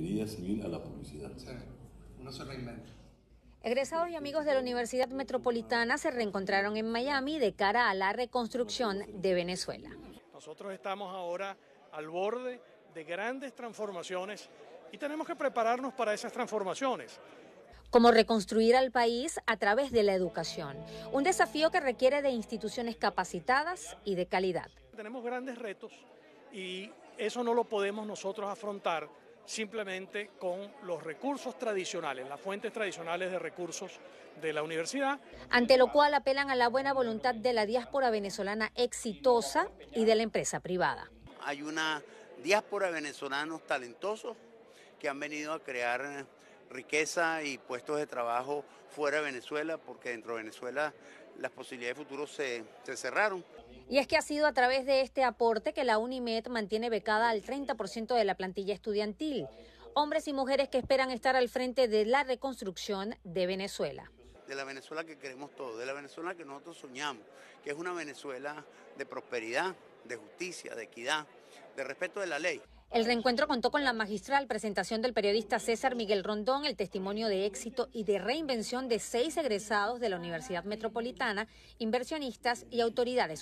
diría a la publicidad. Sí, uno Egresados y amigos de la Universidad Metropolitana se reencontraron en Miami de cara a la reconstrucción de Venezuela. Nosotros estamos ahora al borde de grandes transformaciones y tenemos que prepararnos para esas transformaciones como reconstruir al país a través de la educación, un desafío que requiere de instituciones capacitadas y de calidad. Tenemos grandes retos y eso no lo podemos nosotros afrontar simplemente con los recursos tradicionales, las fuentes tradicionales de recursos de la universidad. Ante lo cual apelan a la buena voluntad de la diáspora venezolana exitosa y de la empresa privada. Hay una diáspora de venezolanos talentosos que han venido a crear riqueza y puestos de trabajo fuera de Venezuela, porque dentro de Venezuela las posibilidades de futuro se, se, cerraron. Y es que ha sido a través de este aporte que la UNIMED mantiene becada al 30% de la plantilla estudiantil, hombres y mujeres que esperan estar al frente de la reconstrucción de Venezuela. De la Venezuela que queremos todos, de la Venezuela que nosotros soñamos, que es una Venezuela de prosperidad, de justicia, de equidad, de respeto de la ley. El reencuentro contó con la magistral presentación del periodista César Miguel Rondón, el testimonio de éxito y de reinvención de seis egresados de la Universidad Metropolitana, inversionistas y autoridades.